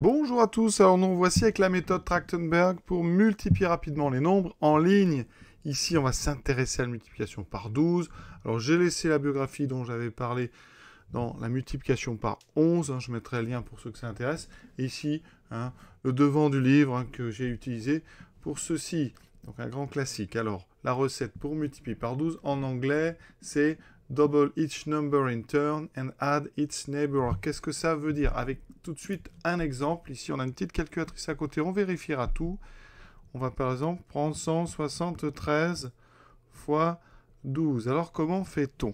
Bonjour à tous, alors nous voici avec la méthode Trachtenberg pour multiplier rapidement les nombres en ligne. Ici on va s'intéresser à la multiplication par 12. Alors j'ai laissé la biographie dont j'avais parlé dans la multiplication par 11, hein, je mettrai le lien pour ceux que ça intéresse. ici hein, le devant du livre hein, que j'ai utilisé pour ceci, donc un grand classique. Alors la recette pour multiplier par 12 en anglais c'est double each number in turn and add its neighbor. Qu'est-ce que ça veut dire Avec tout de suite un exemple. Ici, on a une petite calculatrice à côté. On vérifiera tout. On va par exemple prendre 173 fois 12. Alors, comment fait-on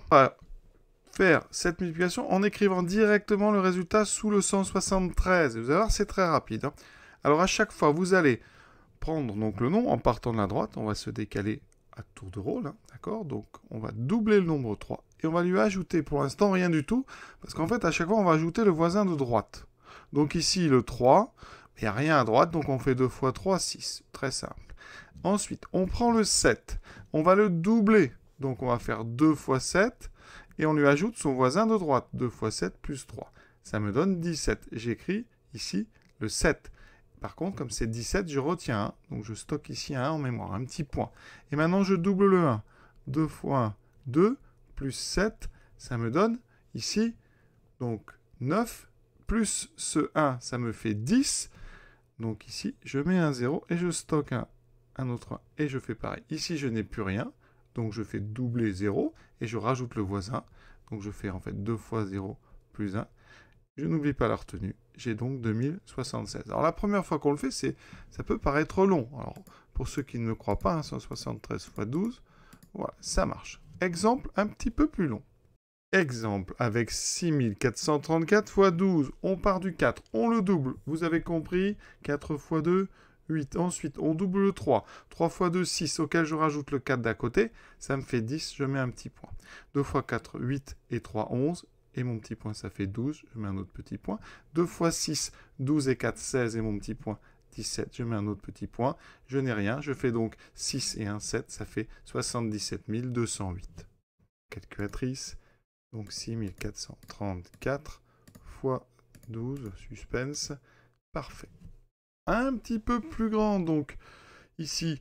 faire cette multiplication en écrivant directement le résultat sous le 173. vous allez voir, c'est très rapide. Hein. Alors, à chaque fois, vous allez prendre donc le nom en partant de la droite. On va se décaler à tour de rôle, hein, d'accord Donc on va doubler le nombre 3 et on va lui ajouter pour l'instant rien du tout, parce qu'en fait à chaque fois on va ajouter le voisin de droite. Donc ici le 3, il n'y a rien à droite, donc on fait 2 fois 3, 6, très simple. Ensuite, on prend le 7, on va le doubler, donc on va faire 2 fois 7, et on lui ajoute son voisin de droite, 2 fois 7 plus 3. Ça me donne 17, j'écris ici le 7. Par contre, comme c'est 17, je retiens 1. Donc je stocke ici un 1 en mémoire, un petit point. Et maintenant, je double le 1. 2 fois 2, plus 7, ça me donne ici, donc 9, plus ce 1, ça me fait 10. Donc ici, je mets un 0 et je stocke un, un autre 1 et je fais pareil. Ici, je n'ai plus rien, donc je fais doubler 0 et je rajoute le voisin. Donc je fais en fait 2 fois 0 plus 1 je n'oublie pas la retenue. J'ai donc 2076. Alors la première fois qu'on le fait, c'est ça peut paraître long. Alors pour ceux qui ne me croient pas, 173 x 12, voilà, ça marche. Exemple un petit peu plus long. Exemple avec 6434 x 12, on part du 4, on le double. Vous avez compris, 4 x 2, 8. Ensuite, on double le 3. 3 x 2, 6, auquel je rajoute le 4 d'à côté. Ça me fait 10, je mets un petit point. 2 x 4, 8 et 3, 11 et mon petit point, ça fait 12. Je mets un autre petit point. 2 fois 6, 12 et 4, 16 et mon petit point, 17. Je mets un autre petit point. Je n'ai rien. Je fais donc 6 et 1, 7. Ça fait 77 208. Calculatrice. Donc 6434 fois 12. Suspense. Parfait. Un petit peu plus grand donc. Ici,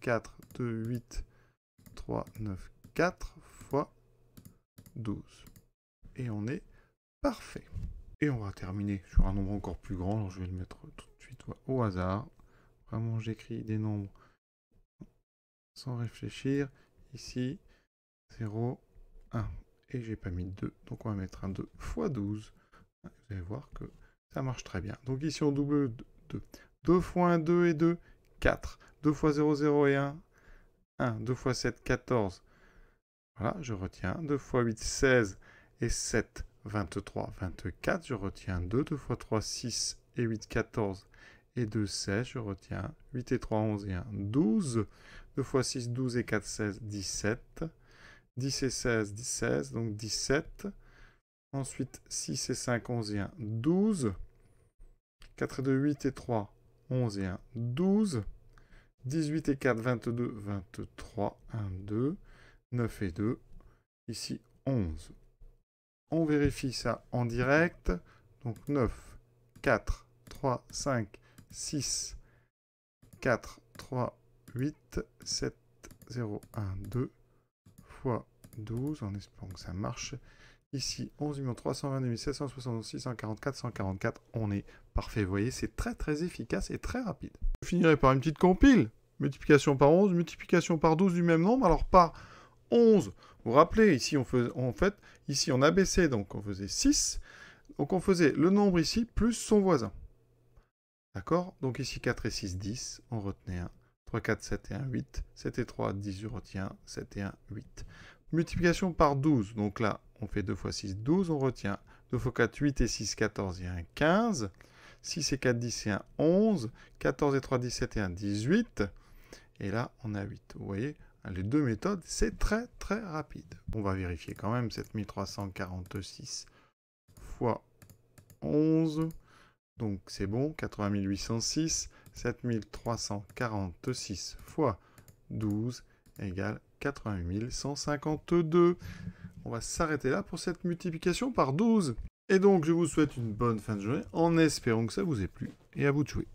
4, 2, 8, 3, 9, 4 fois 12. Et on est parfait. Et on va terminer sur un nombre encore plus grand. je vais le mettre tout de suite au hasard. Vraiment j'écris des nombres sans réfléchir. Ici 0, 1. Et j'ai pas mis 2. Donc on va mettre un 2 fois 12. Vous allez voir que ça marche très bien. Donc ici on double 2. 2 fois 1, 2 et 2. 2 fois 0, 0 et 1, 1. 2 fois 7, 14. Voilà, je retiens. 2 fois 8, 16. Et 7, 23, 24. Je retiens 2. 2 fois 3, 6. Et 8, 14. Et 2, 16. Je retiens 8 et 3, 11 et 1, 12. 2 fois 6, 12 et 4, 16, 17. 10 et 16, 16. Donc 17. Ensuite, 6 et 5, 11 et 1, 12. 4 et 2, 8 et 3, 11 et 1, 12. 18 et 4, 22, 23, 1, 2, 9 et 2, ici 11. On vérifie ça en direct. Donc 9, 4, 3, 5, 6, 4, 3, 8, 7, 0, 1, 2, fois 12, en espérant que ça marche. Ici, 11 320 766 144 144, on est parfait. Vous voyez, c'est très très efficace et très rapide. Je finirai par une petite compile multiplication par 11, multiplication par 12 du même nombre. Alors par 11, vous vous rappelez, ici on, faisait, en fait, ici on abaissait, donc on faisait 6. Donc on faisait le nombre ici plus son voisin. D'accord Donc ici 4 et 6, 10, on retenait 1. 3, 4, 7 et 1, 8. 7 et 3, 10, je retiens 7 et 1, 8. Multiplication par 12, donc là on fait 2 fois 6, 12, on retient 2 fois 4, 8 et 6, 14 et 1, 15. 6 et 4, 10 et 1, 11. 14 et 3, 17 et 1, 18 et là on a 8. Vous voyez, les deux méthodes, c'est très très rapide. On va vérifier quand même 7346 fois 11. Donc c'est bon, 80806, 7346 fois 12 égale 88152. On va s'arrêter là pour cette multiplication par 12. Et donc je vous souhaite une bonne fin de journée en espérant que ça vous ait plu et à vous de jouer.